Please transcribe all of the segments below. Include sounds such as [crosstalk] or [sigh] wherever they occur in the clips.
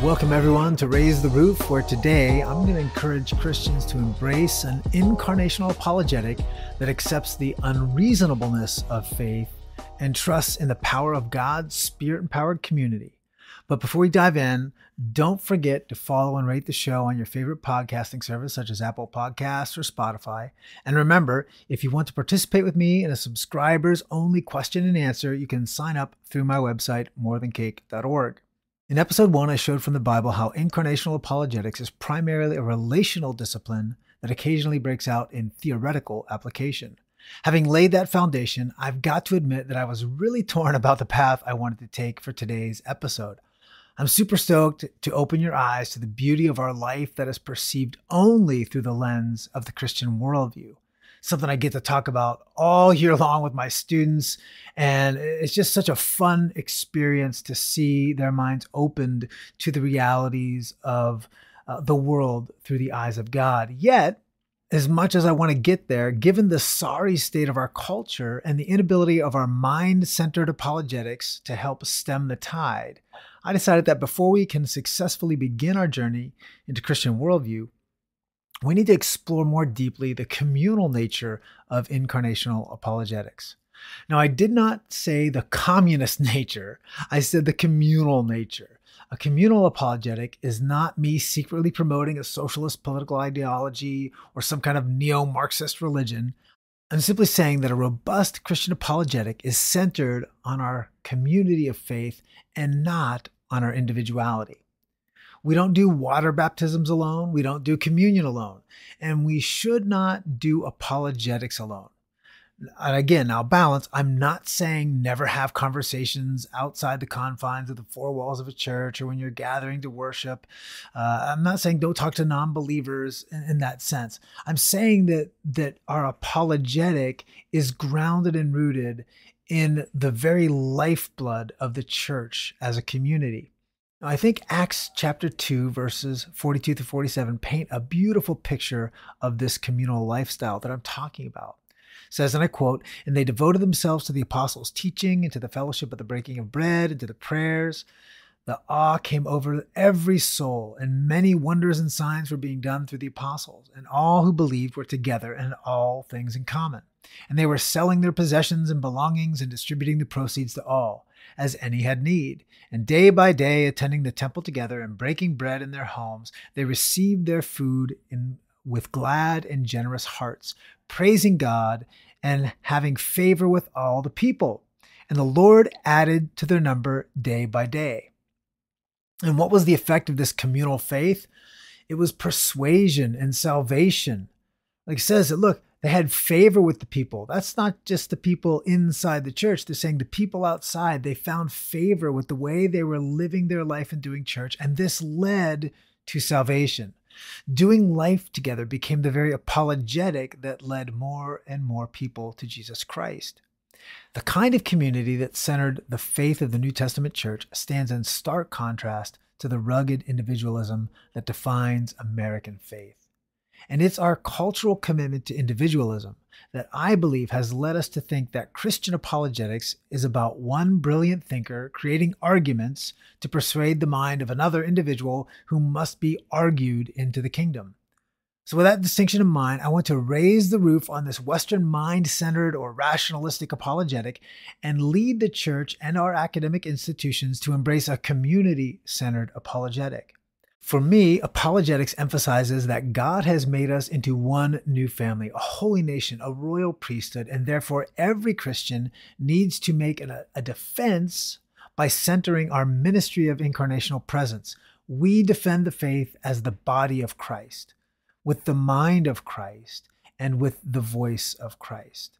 Welcome, everyone, to Raise the Roof, where today I'm going to encourage Christians to embrace an incarnational apologetic that accepts the unreasonableness of faith and trusts in the power of God's spirit empowered community. But before we dive in, don't forget to follow and rate the show on your favorite podcasting service, such as Apple Podcasts or Spotify. And remember, if you want to participate with me in a subscribers only question and answer, you can sign up through my website, morethancake.org. In episode one, I showed from the Bible how incarnational apologetics is primarily a relational discipline that occasionally breaks out in theoretical application. Having laid that foundation, I've got to admit that I was really torn about the path I wanted to take for today's episode. I'm super stoked to open your eyes to the beauty of our life that is perceived only through the lens of the Christian worldview something I get to talk about all year [laughs] long with my students. And it's just such a fun experience to see their minds opened to the realities of uh, the world through the eyes of God. Yet, as much as I want to get there, given the sorry state of our culture and the inability of our mind centered apologetics to help stem the tide, I decided that before we can successfully begin our journey into Christian worldview, we need to explore more deeply the communal nature of incarnational apologetics. Now, I did not say the communist [laughs] nature, I said the communal nature. A communal apologetic is not me secretly promoting a socialist political ideology or some kind of neo Marxist religion. I'm simply saying that a robust Christian apologetic is centered on our community of faith and not on our individuality. We don't do water baptisms alone. We don't do communion alone. And we should not do apologetics alone. And again, now balance, I'm not saying never have conversations outside the confines of the four walls of a church or when you're gathering to worship. Uh, I'm not saying don't talk to non-believers in, in that sense. I'm saying that that our apologetic is grounded and rooted in the very lifeblood of the church as a community. I think Acts chapter 2, verses 42 to 47 paint a beautiful picture of this communal lifestyle that I'm talking about. It says, and I quote, And they devoted themselves to the apostles' teaching, and to the fellowship of the breaking of bread, and to the prayers. The awe came over every soul, and many wonders and signs were being done through the apostles. And all who believed were together and all things in common. And they were selling their possessions and belongings and distributing the proceeds to all as any had need. And day by day, attending the temple together and breaking bread in their homes, they received their food in, with glad and generous hearts, praising God and having favor with all the people. And the Lord added to their number day by day. And what was the effect of this communal faith? It was persuasion and salvation. Like it says, that, look, they had favor with the people. That's not just the people inside the church. They're saying the people outside, they found favor with the way they were living their life and doing church. And this led to salvation. Doing life together became the very apologetic that led more and more people to Jesus Christ. The kind of community that centered the faith of the New Testament church stands in stark contrast to the rugged individualism that defines American faith. And it's our cultural commitment to individualism that I believe has led us to think that Christian apologetics is about one brilliant thinker creating arguments to persuade the mind of another individual who must be argued into the kingdom. So, with that distinction in mind, I want to raise the roof on this Western mind centered or rationalistic apologetic and lead the church and our academic institutions to embrace a community centered apologetic. For me, apologetics emphasizes that God has made us into one new family, a holy nation, a royal priesthood, and therefore every Christian needs to make an, a defense by centering our ministry of incarnational presence. We defend the faith as the body of Christ, with the mind of Christ, and with the voice of Christ.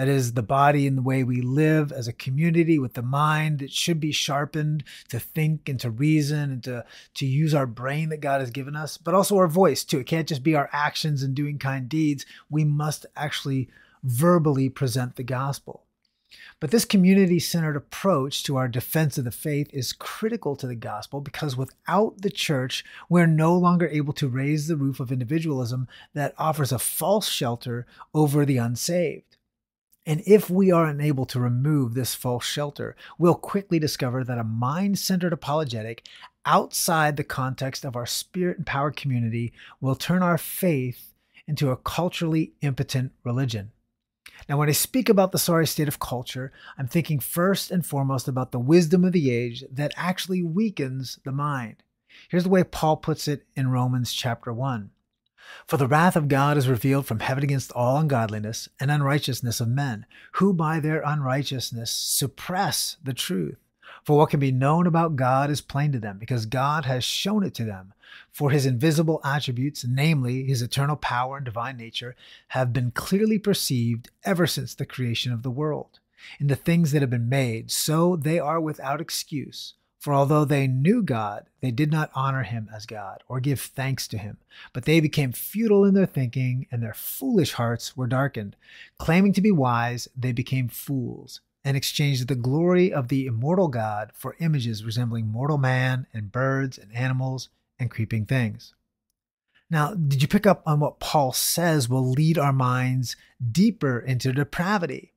That is the body and the way we live as a community with the mind. It should be sharpened to think and to reason and to, to use our brain that God has given us, but also our voice too. It can't just be our actions and doing kind deeds. We must actually verbally present the gospel. But this community centered approach to our defense of the faith is critical to the gospel because without the church, we're no longer able to raise the roof of individualism that offers a false shelter over the unsaved. And if we are unable to remove this false shelter, we'll quickly discover that a mind centered apologetic outside the context of our spirit empowered community will turn our faith into a culturally impotent religion. Now, when I speak about the sorry state of culture, I'm thinking first and foremost about the wisdom of the age that actually weakens the mind. Here's the way Paul puts it in Romans chapter 1. For the wrath of God is revealed from heaven against all ungodliness and unrighteousness of men, who by their unrighteousness suppress the truth. For what can be known about God is plain to them, because God has shown it to them. For his invisible attributes, namely his eternal power and divine nature, have been clearly perceived ever since the creation of the world, in the things that have been made, so they are without excuse. For although they knew God, they did not honor him as God or give thanks to him, but they became futile in their thinking, and their foolish hearts were darkened. Claiming to be wise, they became fools and exchanged the glory of the immortal God for images resembling mortal man and birds and animals and creeping things. Now, did you pick up on what Paul says will lead our minds deeper into depravity?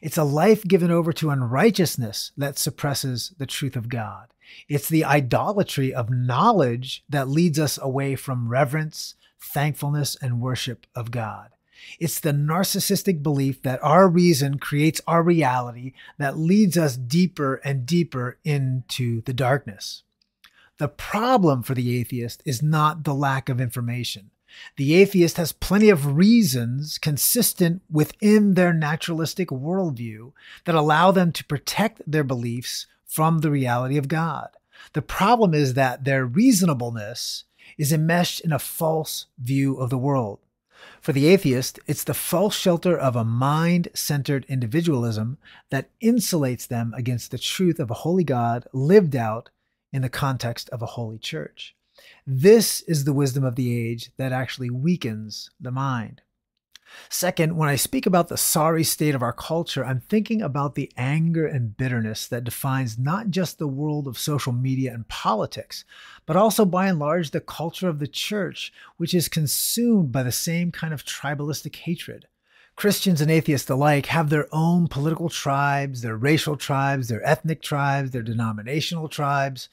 It's a life given over to unrighteousness that suppresses the truth of God. It's the idolatry of knowledge that leads us away from reverence, thankfulness, and worship of God. It's the narcissistic belief that our reason creates our reality that leads us deeper and deeper into the darkness. The problem for the atheist is not the lack of information. The atheist has plenty of reasons consistent within their naturalistic worldview that allow them to protect their beliefs from the reality of God. The problem is that their reasonableness is enmeshed in a false view of the world. For the atheist, it's the false shelter of a mind centered individualism that insulates them against the truth of a holy God lived out in the context of a holy church. This is the wisdom of the age that actually weakens the mind. Second, when I speak about the sorry state of our culture, I'm thinking about the anger and bitterness that defines not just the world of social media and politics, but also by and large the culture of the church, which is consumed by the same kind of tribalistic hatred. Christians and atheists alike have their own political tribes, their racial tribes, their ethnic tribes, their denominational tribes.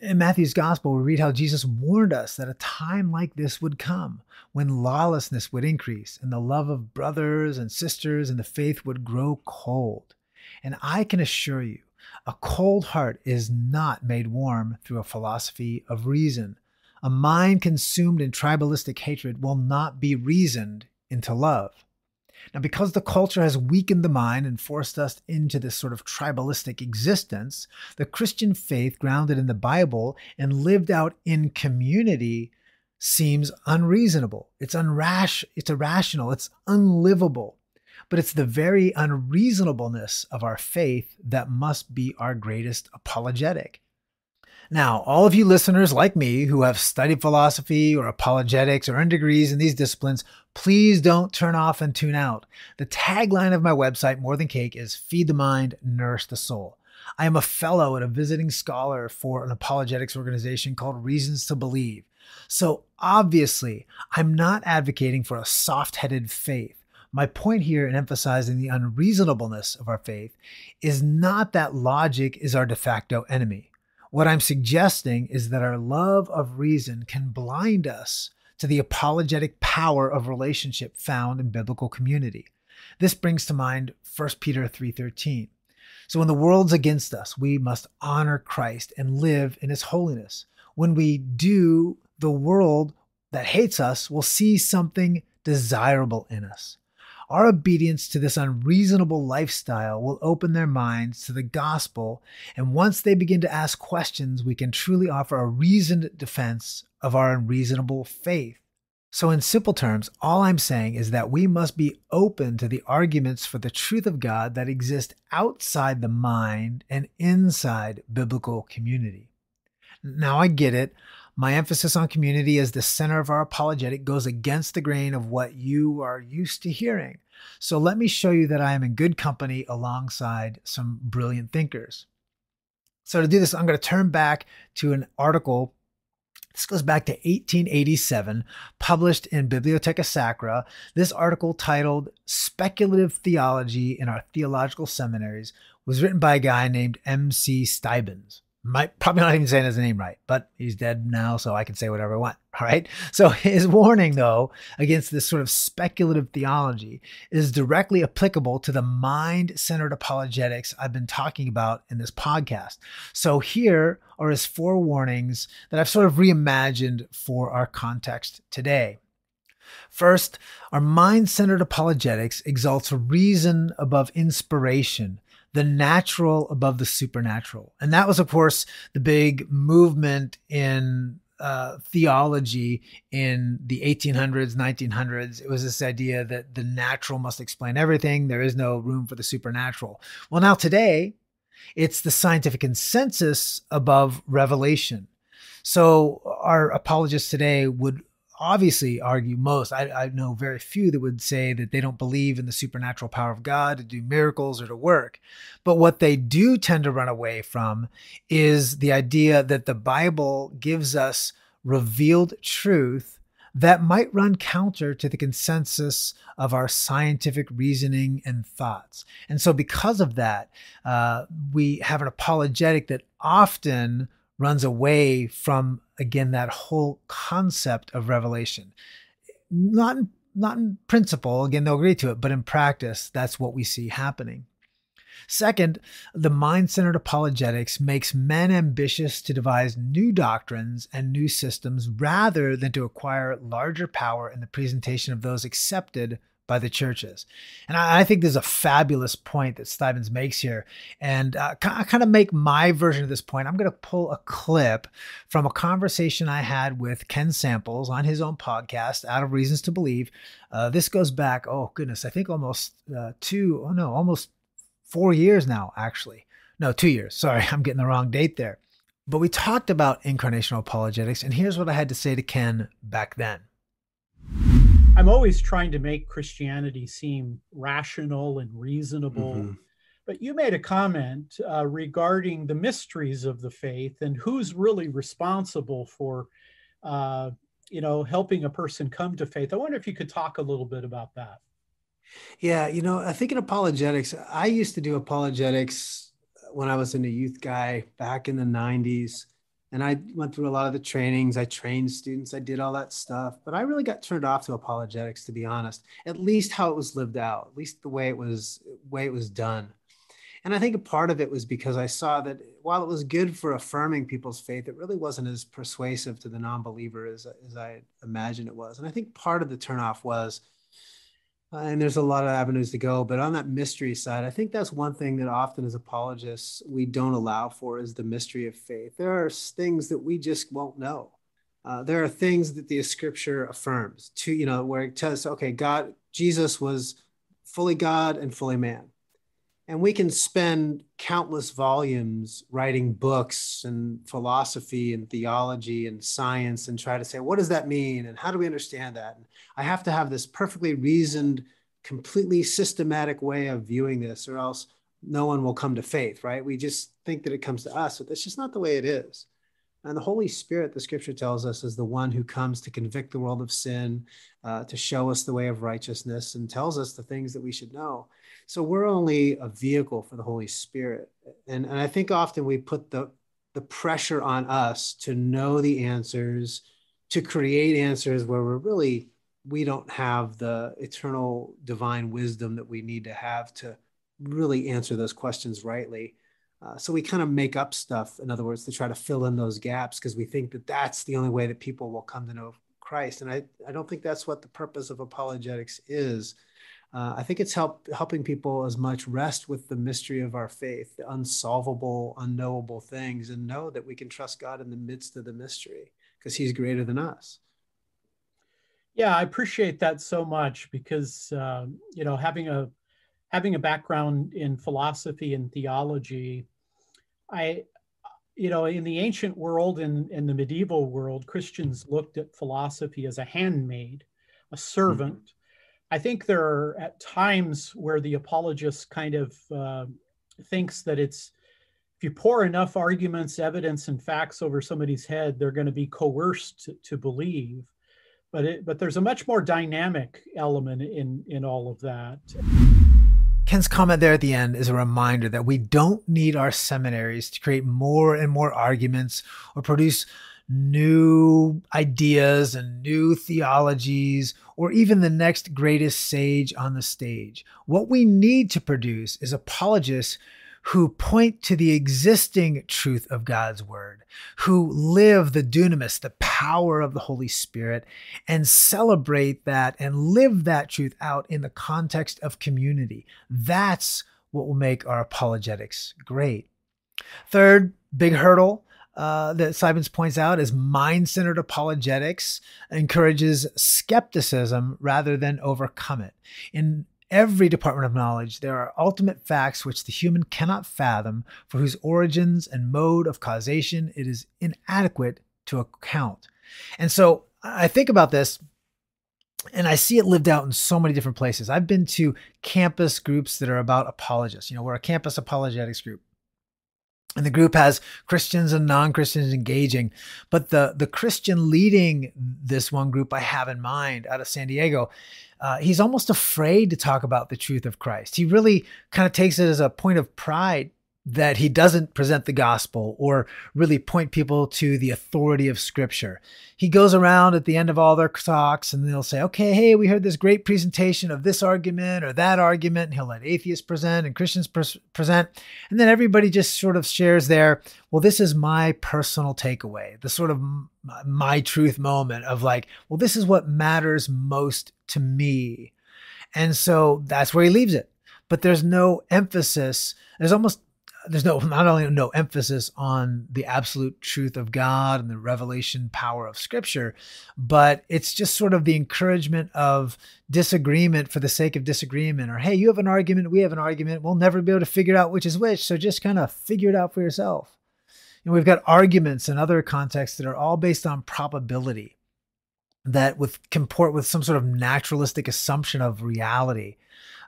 In Matthew's gospel, we read how Jesus warned us that a time like this would come when lawlessness would increase and the love of brothers and sisters and the faith would grow cold. And I can assure you, a cold heart is not made warm through a philosophy of reason. A mind consumed in tribalistic hatred will not be reasoned into love. Now, because the culture has weakened the mind and forced us into this sort of tribalistic existence, the Christian faith, grounded in the Bible and lived out in community, seems unreasonable. It's unrash, it's irrational, it's unlivable. But it's the very unreasonableness of our faith that must be our greatest apologetic. Now, all of you listeners like me who have studied philosophy or apologetics or earned degrees in these disciplines Please don't turn off and tune out. The tagline of my website, More Than Cake, is Feed the Mind, Nourish the Soul. I am a fellow and a visiting scholar for an apologetics organization called Reasons to Believe. So obviously, I'm not advocating for a soft headed faith. My point here in emphasizing the unreasonableness of our faith is not that logic is our de facto enemy. What I'm suggesting is that our love of reason can blind us to the apologetic power of relationship found in biblical community. This brings to mind 1 Peter 3:13. So when the world's against us, we must honor Christ and live in his holiness. When we do, the world that hates us will see something desirable in us. Our obedience to this unreasonable lifestyle will open their minds to the gospel, and once they begin to ask questions, we can truly offer a reasoned defense of our unreasonable faith. So, in simple terms, all I'm saying is that we must be open to the arguments for the truth of God that exist outside the mind and inside biblical community. Now, I get it. My emphasis on community as the center of our apologetic goes against the grain of what you are used to hearing. So let me show you that I am in good company alongside some brilliant thinkers. So to do this, I'm going to turn back to an article. This goes back to 1887, published in Bibliotheca Sacra. This article titled Speculative Theology in Our Theological Seminaries was written by a guy named M.C. Stibens might probably not even saying his name right, but he's dead now, so I can say whatever I want. [laughs] All right. So his warning, though, against this sort of speculative theology is directly applicable to the mind centered apologetics I've been talking about in this podcast. So here are his four warnings that I've sort of reimagined for our context today. First, our mind centered apologetics exalts reason above inspiration the natural above the supernatural. And that was, of course, the big movement in uh, theology in the 1800s, 1900s. It was this idea that the natural must explain everything, there is no room for the supernatural. Well, now today, it's the scientific consensus above revelation. So, our apologists today would obviously argue most. I, I, know very few that would say that they don't believe in the supernatural power of God to do miracles or to work. But what they do tend to run away from is the idea that the Bible gives us revealed truth that might run counter to the consensus of our scientific reasoning and thoughts. And so, because of that, uh, we have an apologetic that often runs away from again that whole concept of revelation. Not in, not in principle, again they'll agree to it, but in practice that's what we see happening. Second, the mind centered apologetics makes men ambitious to devise new doctrines and new systems rather than to acquire larger power in the presentation of those accepted by the churches. And I, I think there's a fabulous point that Stevens makes here. And uh, I kind of make my version of this point. I'm going to pull a clip from a conversation I had with Ken Samples on his own podcast, Out of Reasons to Believe. Uh, this goes back, oh goodness, I think almost uh, two, oh no, almost four years now, actually. No, two years. Sorry, [laughs] I'm getting the wrong date there. But we talked about incarnational apologetics, and here's what I had to say to Ken back then. I'm always trying to make Christianity seem rational and reasonable. Mm-hmm. But you made a comment uh, regarding the mysteries of the faith and who's really responsible for, uh, you know, helping a person come to faith. I wonder if you could talk a little bit about that. Yeah, you know, I think in apologetics, I used to do apologetics when I was in a youth guy back in the 90s and I went through a lot of the trainings. I trained students. I did all that stuff, but I really got turned off to apologetics, to be honest. At least how it was lived out, at least the way it was way it was done. And I think a part of it was because I saw that while it was good for affirming people's faith, it really wasn't as persuasive to the non-believer as, as I imagined it was. And I think part of the turnoff was and there's a lot of avenues to go but on that mystery side i think that's one thing that often as apologists we don't allow for is the mystery of faith there are things that we just won't know uh, there are things that the scripture affirms to you know where it tells okay god jesus was fully god and fully man and we can spend countless volumes writing books and philosophy and theology and science and try to say what does that mean and how do we understand that and i have to have this perfectly reasoned completely systematic way of viewing this or else no one will come to faith right we just think that it comes to us but that's just not the way it is and the Holy Spirit, the scripture tells us, is the one who comes to convict the world of sin, uh, to show us the way of righteousness, and tells us the things that we should know. So we're only a vehicle for the Holy Spirit. And, and I think often we put the, the pressure on us to know the answers, to create answers where we're really, we don't have the eternal divine wisdom that we need to have to really answer those questions rightly. Uh, so we kind of make up stuff, in other words, to try to fill in those gaps because we think that that's the only way that people will come to know Christ. And I, I don't think that's what the purpose of apologetics is. Uh, I think it's help, helping people as much rest with the mystery of our faith, the unsolvable, unknowable things, and know that we can trust God in the midst of the mystery because He's greater than us. Yeah, I appreciate that so much because, uh, you know, having a having a background in philosophy and theology, I, you know, in the ancient world and in, in, the medieval world, Christians looked at philosophy as a handmaid, a servant. Mm-hmm. I think there are at times where the apologist kind of uh, thinks that it's if you pour enough arguments, evidence, and facts over somebody's head, they're going to be coerced to, to believe. But it, but there's a much more dynamic element in in all of that. Ken's comment there at the end is a reminder that we don't need our seminaries to create more and more arguments or produce new ideas and new theologies or even the next greatest sage on the stage. What we need to produce is apologists who point to the existing truth of God's word, who live the dunamis, the power of the Holy Spirit, and celebrate that and live that truth out in the context of community. That's what will make our apologetics great. Third, big hurdle. Uh, that Simons points out is mind centered apologetics encourages skepticism rather than overcome it. In every department of knowledge, there are ultimate facts which the human cannot fathom, for whose origins and mode of causation it is inadequate to account. And so I think about this and I see it lived out in so many different places. I've been to campus groups that are about apologists. You know, we're a campus apologetics group. And the group has Christians and non-Christians engaging. But the the Christian leading this one group I have in mind out of San Diego uh, he's almost afraid to talk about the truth of Christ. He really kind of takes it as a point of pride that he doesn't present the gospel or really point people to the authority of scripture. He goes around at the end of all their talks and they'll say, okay, hey, we heard this great presentation of this argument or that argument. And he'll let atheists present and Christians present. And then everybody just sort of shares their, well, this is my personal takeaway, the sort of my truth moment of like, well, this is what matters most to me. And so that's where he leaves it. But there's no emphasis. There's almost there's no not only no emphasis on the absolute truth of God and the revelation power of scripture, but it's just sort of the encouragement of disagreement for the sake of disagreement or hey, you have an argument, we have an argument, we'll never be able to figure out which is which, so just kind of figure it out for yourself. And we've got arguments in other contexts that are all based on probability that with comport with some sort of naturalistic assumption of reality.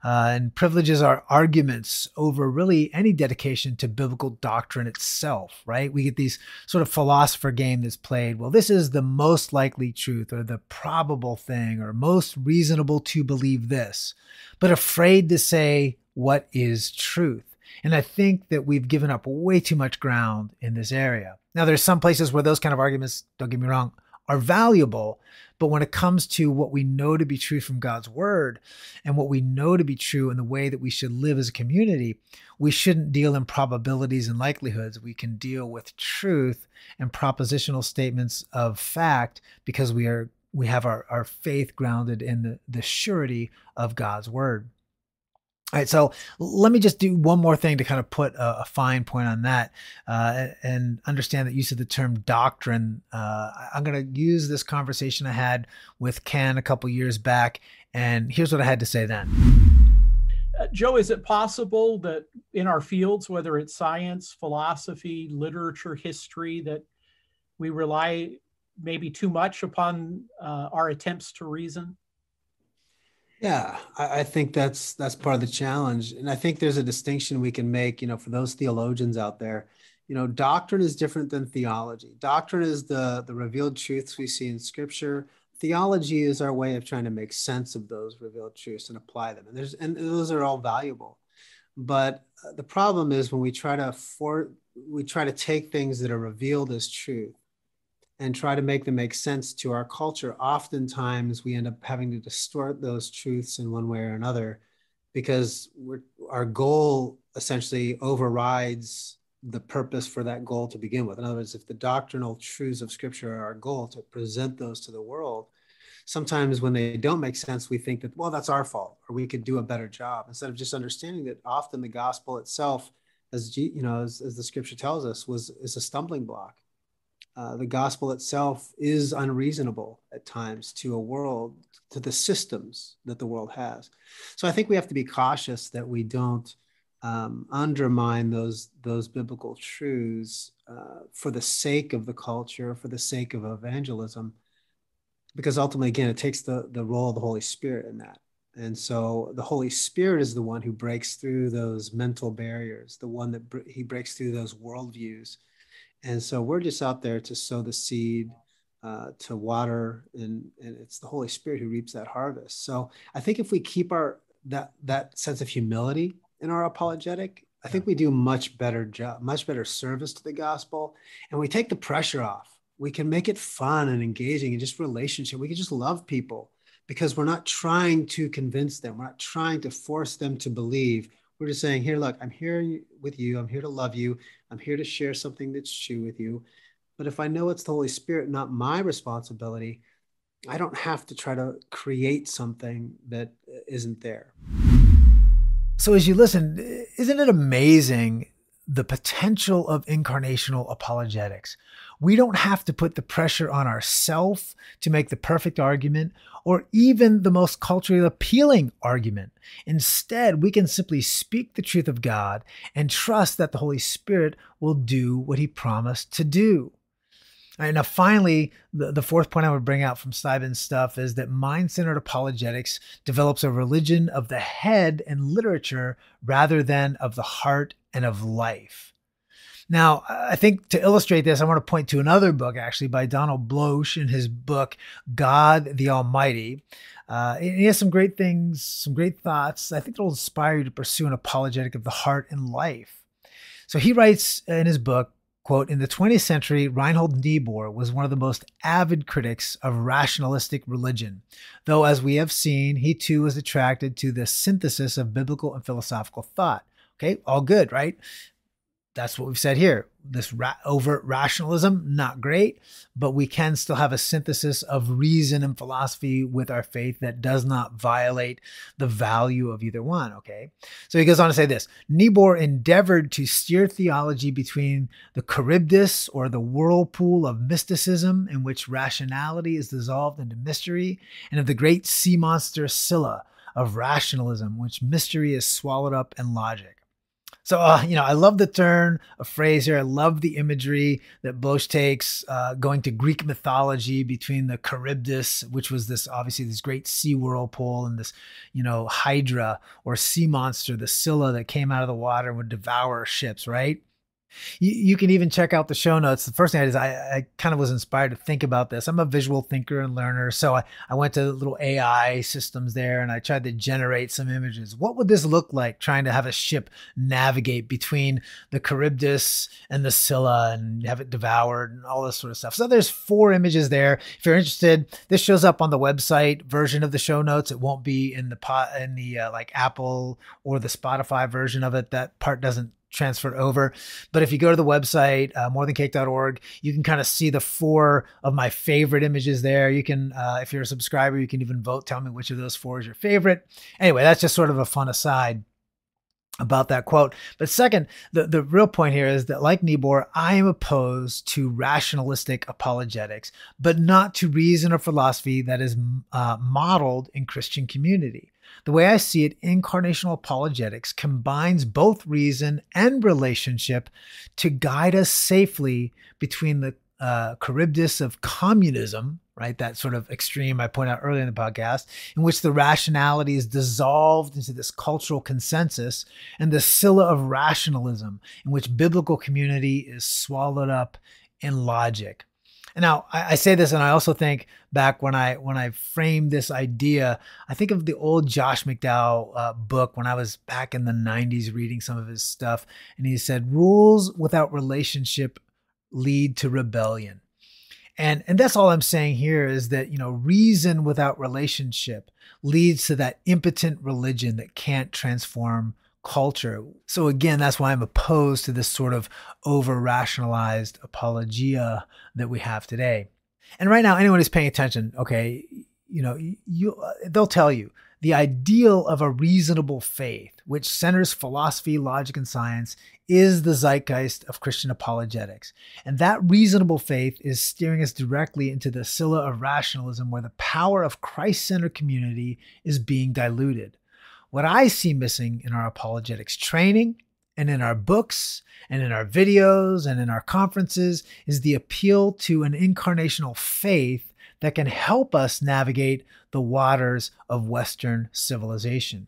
Uh, and privileges are arguments over really any dedication to biblical doctrine itself, right? We get these sort of philosopher game that's played. Well, this is the most likely truth or the probable thing or most reasonable to believe this, but afraid to say what is truth. And I think that we've given up way too much ground in this area. Now, there's some places where those kind of arguments, don't get me wrong, are valuable. But when it comes to what we know to be true from God's word and what we know to be true in the way that we should live as a community, we shouldn't deal in probabilities and likelihoods. We can deal with truth and propositional statements of fact because we are we have our, our faith grounded in the, the surety of God's word. All right, so let me just do one more thing to kind of put a, a fine point on that uh, and understand that use of the term doctrine. Uh, I'm going to use this conversation I had with Ken a couple years back, and here's what I had to say then. Uh, Joe, is it possible that in our fields, whether it's science, philosophy, literature, history, that we rely maybe too much upon uh, our attempts to reason? Yeah, I, I think that's that's part of the challenge, and I think there's a distinction we can make. You know, for those theologians out there, you know, doctrine is different than theology. Doctrine is the the revealed truths we see in Scripture theology is our way of trying to make sense of those revealed truths and apply them and there's and those are all valuable but uh, the problem is when we try to for we try to take things that are revealed as truth and try to make them make sense to our culture, oftentimes we end up having to distort those truths in one way or another because our goal essentially overrides the purpose for that goal to begin with. In other words, if the doctrinal truths of Scripture are our goal to present those to the world, sometimes when they don't make sense, we think that, well, that's our fault, or we could do a better job, instead of just understanding that often the gospel itself, as you know, as, as the Scripture tells us, was is a stumbling block uh, the gospel itself is unreasonable at times to a world, to the systems that the world has. So I think we have to be cautious that we don't um, undermine those those biblical truths uh, for the sake of the culture, for the sake of evangelism, because ultimately, again, it takes the the role of the Holy Spirit in that. And so the Holy Spirit is the one who breaks through those mental barriers, the one that br- he breaks through those worldviews and so we're just out there to sow the seed, uh, to water, and, and it's the Holy Spirit who reaps that harvest. So I think if we keep our that that sense of humility in our apologetic, I think we do much better job, much better service to the gospel, and we take the pressure off. We can make it fun and engaging, and just relationship. We can just love people because we're not trying to convince them. We're not trying to force them to believe. We're just saying, here, look, I'm here with you. I'm here to love you. I'm here to share something that's true with you. But if I know it's the Holy Spirit, not my responsibility, I don't have to try to create something that uh, isn't there. So, as you listen, isn't it amazing the potential of incarnational apologetics. We don't have to put the pressure on ourselves to make the perfect argument or even the most culturally appealing argument. Instead, we can simply speak the truth of God and trust that the Holy Spirit will do what he promised to do. And now, finally, the, fourth point I would bring out from Stuyvesant's stuff is that mind centered apologetics develops a religion of the head and literature rather than of the heart and of life. Now, I think to illustrate this, I want to point to another book actually by Donald Bloch in his book, God the Almighty. Uh, he has some great things, some great thoughts. I think it'll inspire you to pursue an apologetic of the heart and life. So he writes in his book, quote, in the 20th century, Reinhold Niebuhr was one of the most avid critics of rationalistic religion, though, as we have seen, he too was attracted to the synthesis of biblical and philosophical thought. Okay, all good, right? That's what we've said here. This ra overt rationalism, not great, but we can still have a synthesis of reason and philosophy with our faith that does not violate the value of either one. Okay, so he goes on to say this Niebuhr endeavored to steer theology between the Charybdis or the whirlpool of mysticism, in which rationality is dissolved into mystery, and of the great sea monster Scylla of rationalism, which mystery is swallowed up in logic. So, uh, you know, I love the turn of here. I love the imagery that Bloch takes uh, going to Greek mythology between the Charybdis, which was this obviously this great sea whirlpool, and this, you know, Hydra or sea monster, the Scylla that came out of the water and would devour ships, right? You, you, can even check out the show notes. The first thing I did is I, I, kind of was inspired to think about this. I'm a visual thinker and learner. So I, I went to little AI systems there and I tried to generate some images. What would this look like trying to have a ship navigate between the Charybdis and the Scylla and have it devoured and all this sort of stuff? So there's four images there. If you're interested, this shows up on the website version of the show notes. It won't be in the pot in the uh, like Apple or the Spotify version of it. That part doesn't transferred over. But if you go to the website, uh, morethancake.org, you can kind of see the four of my favorite images there. You can, uh, if you're a subscriber, you can even vote, tell me which of those four is your favorite. Anyway, that's just sort of a fun aside about that quote. But second, the, the real point here is that, like Niebuhr, I am opposed to rationalistic apologetics, but not to reason or philosophy that is uh, modeled in Christian community. The way I see it, incarnational apologetics combines both reason and relationship to guide us safely between the uh, Charybdis of communism, right? That sort of extreme I point out earlier in the podcast, in which the rationality is dissolved into this cultural consensus, and the scylla of rationalism, in which biblical community is swallowed up in logic. And now I, I, say this, and I also think back when I when I framed this idea, I think of the old Josh McDowell uh, book when I was back in the '90s reading some of his stuff, and he said, "Rules without relationship lead to rebellion," and and that's all I'm saying here is that you know reason without relationship leads to that impotent religion that can't transform culture. So again, that's why I'm opposed to this sort of over rationalized apologia that we have today. And right now, anyone who's paying attention, okay, you know, you uh, they'll tell you the ideal of a reasonable faith, which centers philosophy, logic, and science, is the zeitgeist of Christian apologetics. And that reasonable faith is steering us directly into the scylla of rationalism, where the power of Christ centered community is being diluted what I see missing in our apologetics training and in our books and in our videos and in our conferences is the appeal to an incarnational faith that can help us navigate the waters of Western civilization.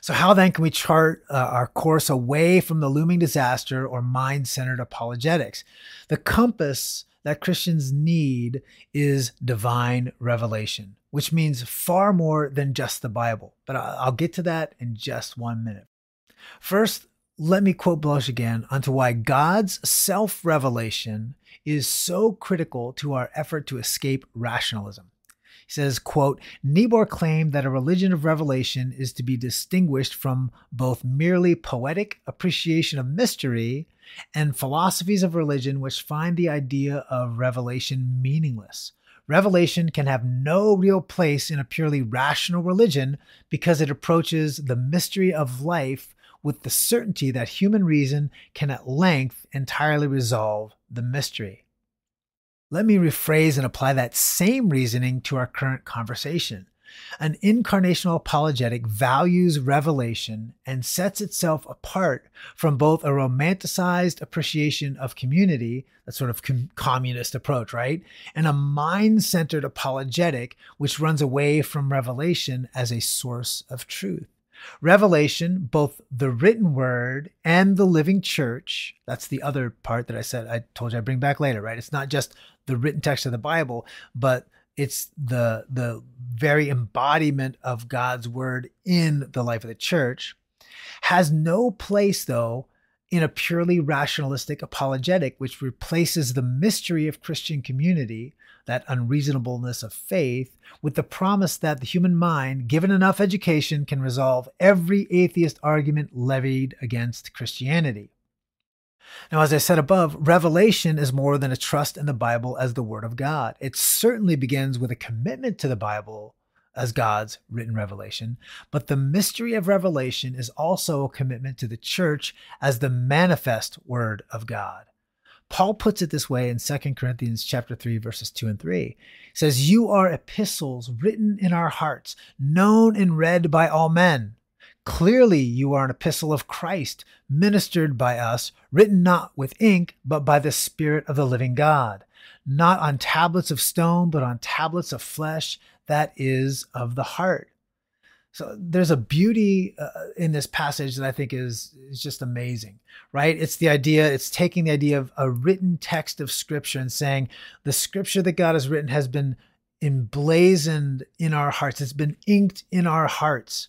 So, how then can we chart uh, our course away from the looming disaster or mind centered apologetics? The compass that Christians need is divine revelation which means far more than just the Bible. But I'll get to that in just one minute. First, let me quote Blush again onto why God's self revelation is so critical to our effort to escape rationalism. He says, quote, Niebuhr claimed that a religion of revelation is to be distinguished from both merely poetic appreciation of mystery and philosophies of religion which find the idea of revelation meaningless. Revelation can have no real place in a purely rational religion because it approaches the mystery of life with the certainty that human reason can at length entirely resolve the mystery. Let me rephrase and apply that same reasoning to our current conversation. An incarnational apologetic values revelation and sets itself apart from both a romanticized appreciation of community, that sort of com- communist approach, right? And a mind centered apologetic, which runs away from revelation as a source of truth. Revelation, both the written word and the living church, that's the other part that I said I told you I bring back later, right? It's not just the written text of the Bible, but it's the the very embodiment of God's word in the life of the church has no place though in a purely rationalistic apologetic which replaces the mystery of Christian community that unreasonableness of faith with the promise that the human mind given enough education can resolve every atheist argument levied against Christianity now, as I said above, revelation is more than a trust in the Bible as the Word of God. It certainly begins with a commitment to the Bible as God's written revelation, but the mystery of revelation is also a commitment to the church as the manifest Word of God. Paul puts it this way in 2 Corinthians chapter 3 verses 2 and 3. He says, "You are epistles written in our hearts, known and read by all men." Clearly, you are an epistle of Christ, ministered by us, written not with ink, but by the Spirit of the living God, not on tablets of stone, but on tablets of flesh, that is, of the heart. So there's a beauty uh, uh, in this passage that I think is is just amazing, right? It's the idea, it's taking the idea of a written text of scripture and saying the scripture that God has written has been emblazoned in our hearts. It's been inked in our hearts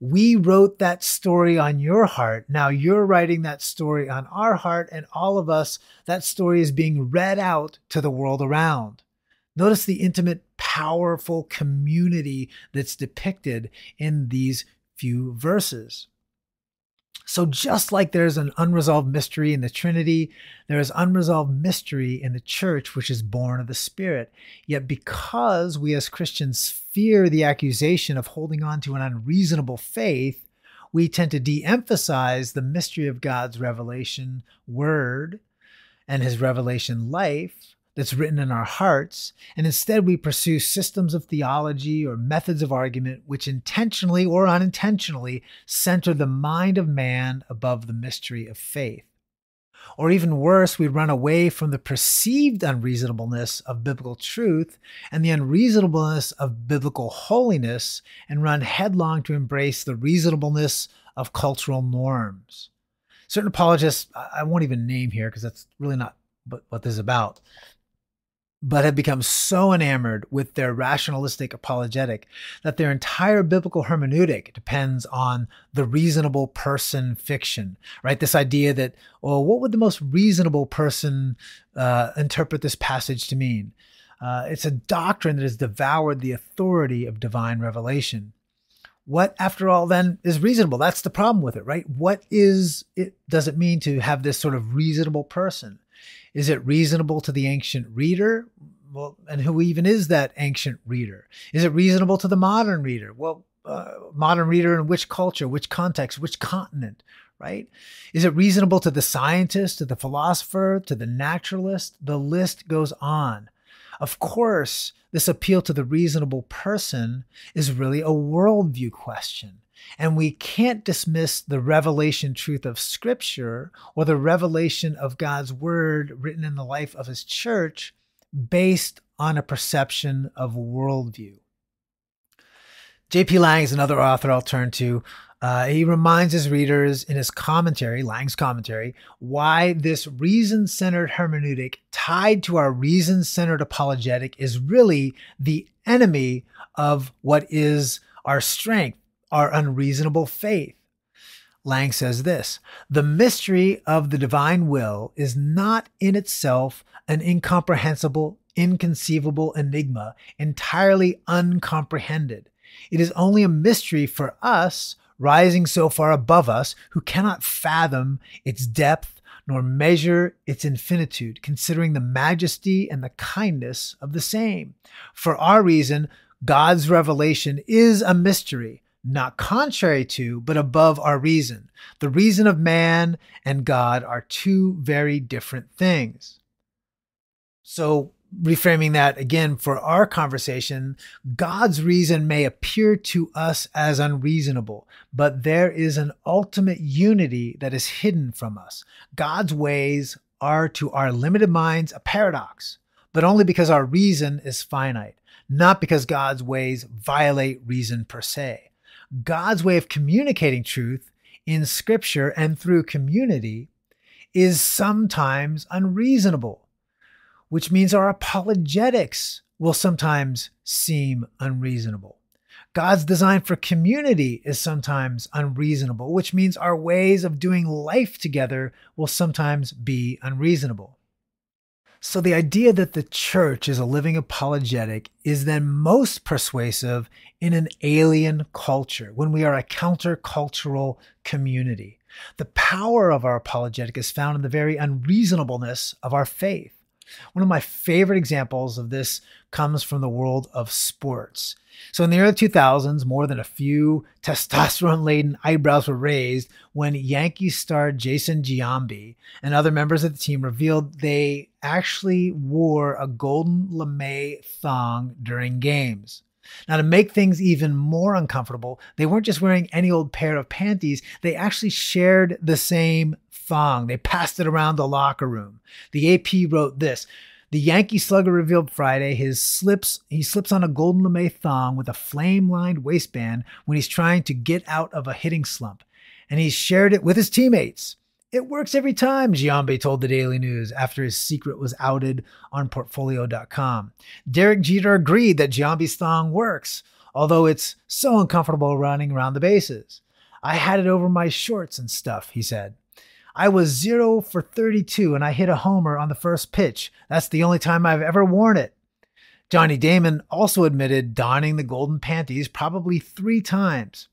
we wrote that story on your heart. Now you're writing that story on our heart, and all of us, that story is being read out to the world around. Notice the intimate, powerful community that's depicted in these few verses. So, just like there's an unresolved mystery in the Trinity, there is unresolved mystery in the church, which is born of the Spirit. Yet, because we as Christians fear the accusation of holding on to an unreasonable faith, we tend to de emphasize the mystery of God's revelation word and his revelation life that's written in our hearts, and instead we pursue systems of theology or methods of argument which intentionally or unintentionally center the mind of man above the mystery of faith. Or even worse, we run away from the perceived unreasonableness of biblical truth and the unreasonableness of biblical holiness and run headlong to embrace the reasonableness of cultural norms. Certain apologists, I won't even name here because that's really not what this is about, but have become so enamored with their rationalistic apologetic that their entire biblical hermeneutic depends on the reasonable person fiction, right? This idea that, well, oh, what would the most reasonable person uh, interpret this passage to mean? Uh, it's a doctrine that has devoured the authority of divine revelation. What, after all, then is reasonable? That's the problem with it, right? What is it? Does it mean to have this sort of reasonable person? Is it reasonable to the ancient reader? Well, and who even is that ancient reader? Is it reasonable to the modern reader? Well, uh, modern reader in which culture, which context, which continent, right? Is it reasonable to the scientist, to the philosopher, to the naturalist? The list goes on. Of course, this appeal to the reasonable person is really a worldview question. And we can't dismiss the revelation truth of Scripture or the revelation of God's Word written in the life of His church based on a perception of worldview. J.P. Lang is another author I'll turn to. Uh, he reminds his readers in his commentary, Lang's commentary, why this reason centered hermeneutic tied to our reason centered apologetic is really the enemy of what is our strength our unreasonable faith. Lang says this The mystery of the divine will is not in itself an incomprehensible, inconceivable enigma, entirely uncomprehended. It is only a mystery for us, rising so far above us, who cannot fathom its depth nor measure its infinitude, considering the majesty and the kindness of the same. For our reason, God's revelation is a mystery, not contrary to, but above our reason. The reason of man and God are two very different things. So, reframing that again for our conversation, God's reason may appear to us as unreasonable, but there is an ultimate unity that is hidden from us. God's ways are to our limited minds a paradox, but only because our reason is finite, not because God's ways violate reason per se. God's way of communicating truth in scripture and through community is sometimes unreasonable, which means our apologetics will sometimes seem unreasonable. God's design for community is sometimes unreasonable, which means our ways of doing life together will sometimes be unreasonable. So the idea that the church is a living apologetic is then most persuasive in an alien culture, when we are a countercultural community. The power of our apologetic is found in the very unreasonableness of our faith. One of my favorite examples of this comes from the world of sports. So in the early 2000s, more than a few testosterone laden eyebrows were raised when Yankee star Jason Giambi and other members of the team revealed they actually wore a golden lame thong during games. Now, to make things even more uncomfortable, they weren't just wearing any old pair of panties, they actually shared the same thong. They passed it around the locker room. The AP wrote this the Yankee slugger revealed Friday his slips he slips on a golden lame thong with a flame-lined waistband when he's trying to get out of a hitting slump, and he's shared it with his teammates. It works every time, Giambi told the Daily News after his secret was outed on portfolio.com. Derek Jeter agreed that Giambi's thong works, although it's so uncomfortable running around the bases. I had it over my shorts and stuff, he said. I was zero for 32 and I hit a homer on the first pitch. That's the only time I've ever worn it. Johnny Damon also admitted donning the golden panties probably three times.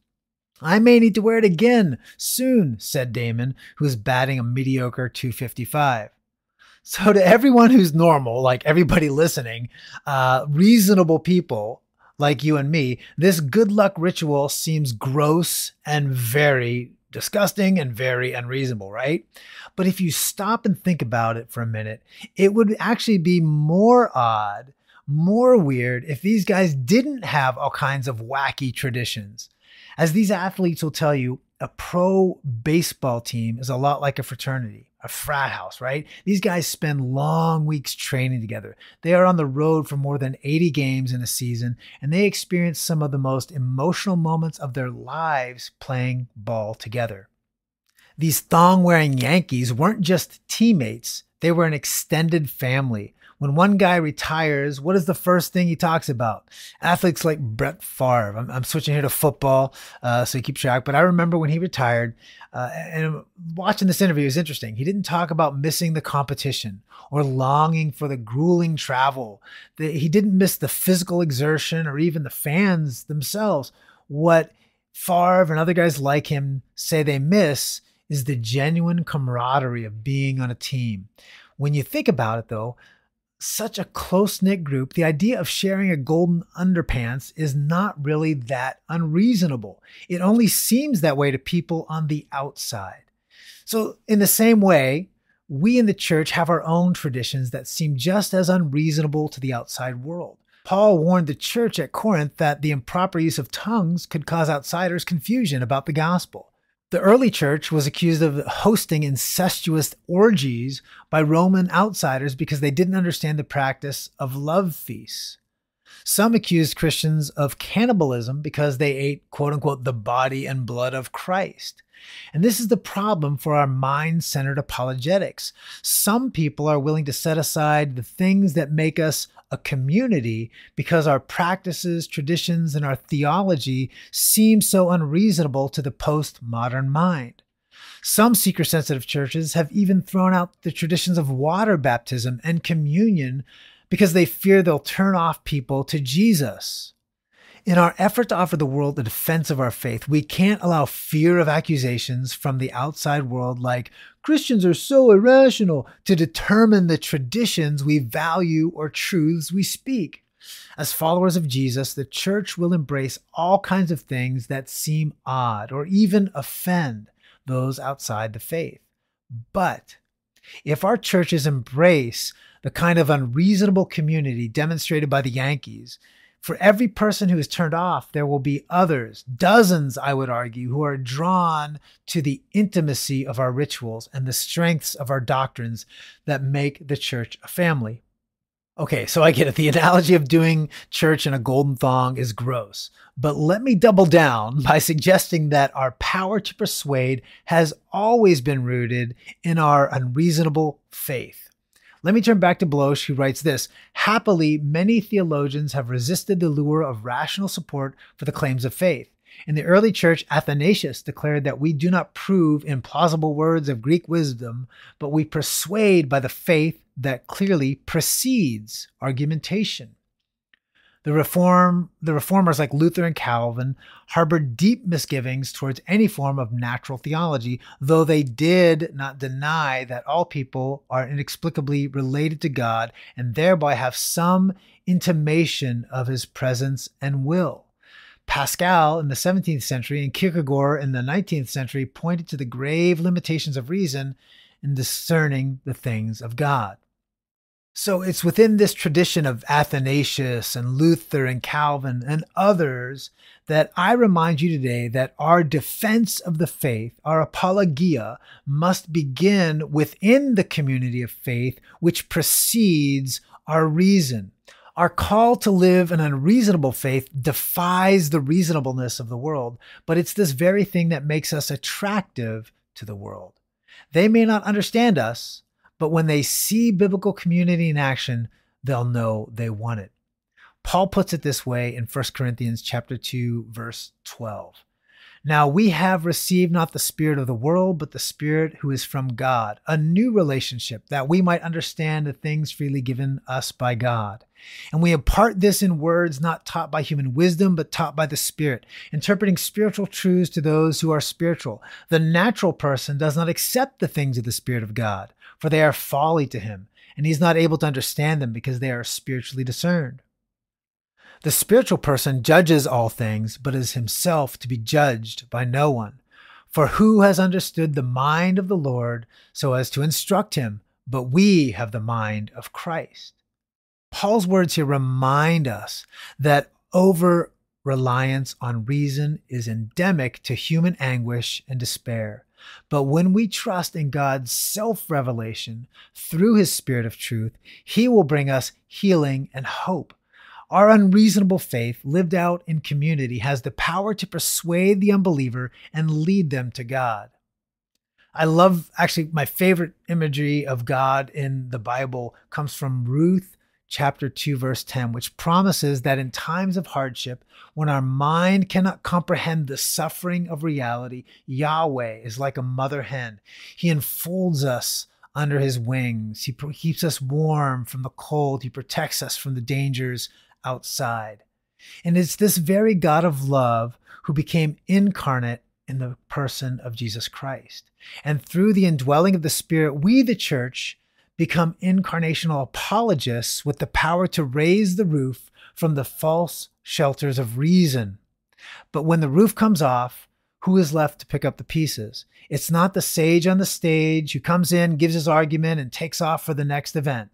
I may need to wear it again soon, said Damon, who is batting a mediocre 255. So, to everyone who's normal, like everybody listening, uh, reasonable people like you and me, this good luck ritual seems gross and very disgusting and very unreasonable, right? But if you stop and think about it for a minute, it would actually be more odd, more weird if these guys didn't have all kinds of wacky traditions. As these athletes will tell you, a pro baseball team is a lot like a fraternity, a frat house, right? These guys spend long weeks training together. They are on the road for more than 80 games in a season, and they experience some of the most emotional moments of their lives playing ball together. These thong wearing Yankees weren't just teammates, they were an extended family, when one guy retires, what is the first thing he talks about? Athletes like Brett Favre. I'm, I'm switching here to football, uh, so you keep track. But I remember when he retired, uh, and watching this interview is interesting. He didn't talk about missing the competition or longing for the grueling travel. The, he didn't miss the physical exertion or even the fans themselves. What Favre and other guys like him say they miss is the genuine camaraderie of being on a team. When you think about it, though, such a close knit group, the idea of sharing a golden underpants is not really that unreasonable. It only seems that way to people on the outside. So, in the same way, we in the church have our own traditions that seem just as unreasonable to the outside world. Paul warned the church at Corinth that the improper use of tongues could cause outsiders confusion about the gospel. The early church was accused of hosting incestuous orgies by Roman outsiders because they didn't understand the practice of love feasts. Some accused Christians of cannibalism because they ate, quote unquote, the body and blood of Christ. And this is the problem for our mind centered apologetics. Some people are willing to set aside the things that make us a community because our practices, traditions, and our theology seem so unreasonable to the postmodern mind. Some seeker sensitive churches have even thrown out the traditions of water baptism and communion because they fear they'll turn off people to Jesus. In our effort to offer the world the defense of our faith, we can't allow fear of accusations from the outside world like Christians are so irrational to determine the traditions we value or truths we speak. As followers of Jesus, the church will embrace all kinds of things that seem odd or even offend those outside the faith. But if our churches embrace the kind of unreasonable community demonstrated by the Yankees for every person who is turned off, there will be others, dozens, I would argue, who are drawn to the intimacy of our rituals and the strengths of our doctrines that make the church a family. Okay, so I get it. The analogy of doing church in a golden thong is gross. But let me double down [laughs] by suggesting that our power to persuade has always been rooted in our unreasonable faith. Let me turn back to Bloch, who writes this Happily, many theologians have resisted the lure of rational support for the claims of faith. In the early church, Athanasius declared that we do not prove in plausible words of Greek wisdom, but we persuade by the faith that clearly precedes argumentation. The reform the reformers like Luther and Calvin harbored deep misgivings towards any form of natural theology, though they did not deny that all people are inexplicably related to God and thereby have some intimation of his presence and will. Pascal in the 17th century and Kierkegaard in the 19th century pointed to the grave limitations of reason in discerning the things of God. So it's within this tradition of Athanasius and Luther and Calvin and others that I remind you today that our defense of the faith, our apologia, must begin within the community of faith, which precedes our reason. Our call to live an unreasonable faith defies the reasonableness of the world, but it's this very thing that makes us attractive to the world. They may not understand us, but when they see biblical community in action, they'll know they want it. Paul puts it this way in 1 Corinthians chapter 2 verse 12. Now we have received not the spirit of the world, but the spirit who is from God, a new relationship that we might understand the things freely given us by God. And we impart this in words not taught by human wisdom, but taught by the Spirit, interpreting spiritual truths to those who are spiritual. The natural person does not accept the things of the Spirit of God, for they are folly to him, and he is not able to understand them because they are spiritually discerned. The spiritual person judges all things, but is himself to be judged by no one. For who has understood the mind of the Lord so as to instruct him? But we have the mind of Christ. Paul's words here remind us that over reliance on reason is endemic to human anguish and despair. But when we trust in God's self revelation through his spirit of truth, he will bring us healing and hope. Our unreasonable faith, lived out in community, has the power to persuade the unbeliever and lead them to God. I love actually my favorite imagery of God in the Bible comes from Ruth chapter 2 verse 10 which promises that in times of hardship when our mind cannot comprehend the suffering of reality yahweh is like a mother hen he enfolds us under his wings he keeps us warm from the cold he protects us from the dangers outside and it's this very god of love who became incarnate in the person of jesus christ and through the indwelling of the spirit we the church become incarnational apologists with the power to raise the roof from the false shelters of reason. But when the roof comes off, who is left to pick up the pieces? It's not the sage on the stage who comes in, gives his argument, and takes off for the next event.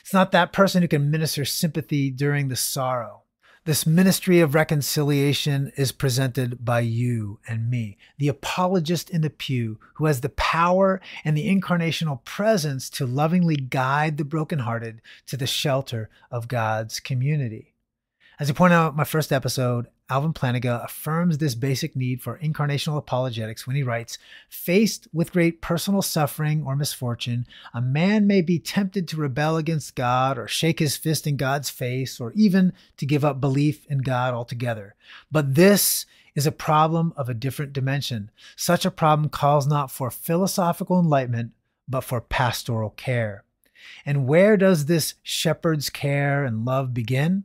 It's not that person who can minister sympathy during the sorrow. This ministry of reconciliation is presented by you and me, the apologist in the pew who has the power and the incarnational presence to lovingly guide the brokenhearted to the shelter of God's community. As I point out in my first episode, Alvin Plantinga affirms this basic need for incarnational apologetics when he writes Faced with great personal suffering or misfortune, a man may be tempted to rebel against God or shake his fist in God's face or even to give up belief in God altogether. But this is a problem of a different dimension. Such a problem calls not for philosophical enlightenment, but for pastoral care. And where does this shepherd's care and love begin?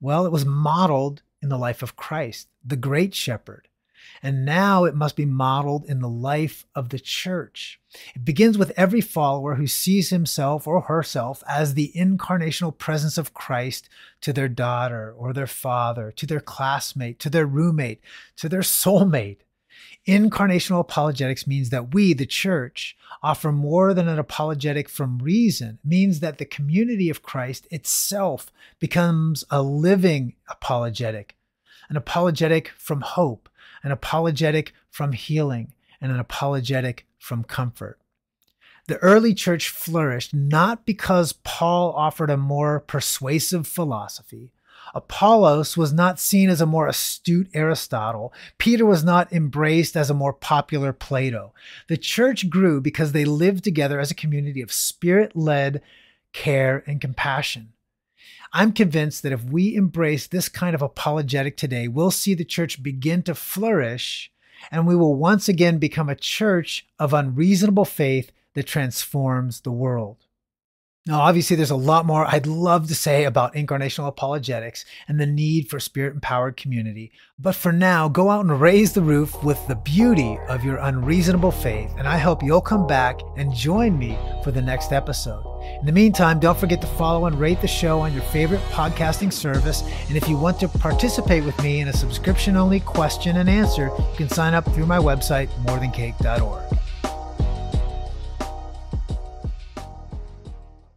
Well, it was modeled in the life of Christ, the great shepherd. And now it must be modeled in the life of the church. It begins with every follower who sees himself or herself as the incarnational presence of Christ to their daughter or their father, to their classmate, to their roommate, to their soulmate. Incarnational apologetics means that we, the church, offer more than an apologetic from reason, it means that the community of Christ itself becomes a living apologetic, an apologetic from hope, an apologetic from healing, and an apologetic from comfort. The early church flourished not because Paul offered a more persuasive philosophy, Apollos was not seen as a more astute Aristotle. Peter was not embraced as a more popular Plato. The church grew because they lived together as a community of spirit led care and compassion. I'm convinced that if we embrace this kind of apologetic today, we'll see the church begin to flourish and we will once again become a church of unreasonable faith that transforms the world. Now, obviously, there's a lot more I'd love to say about incarnational apologetics and the need for spirit empowered community. But for now, go out and raise the roof with the beauty of your unreasonable faith. And I hope you'll come back and join me for the next episode. In the meantime, don't forget to follow and rate the show on your favorite podcasting service. And if you want to participate with me in a subscription only question and answer, you can sign up through my website, morethancake.org.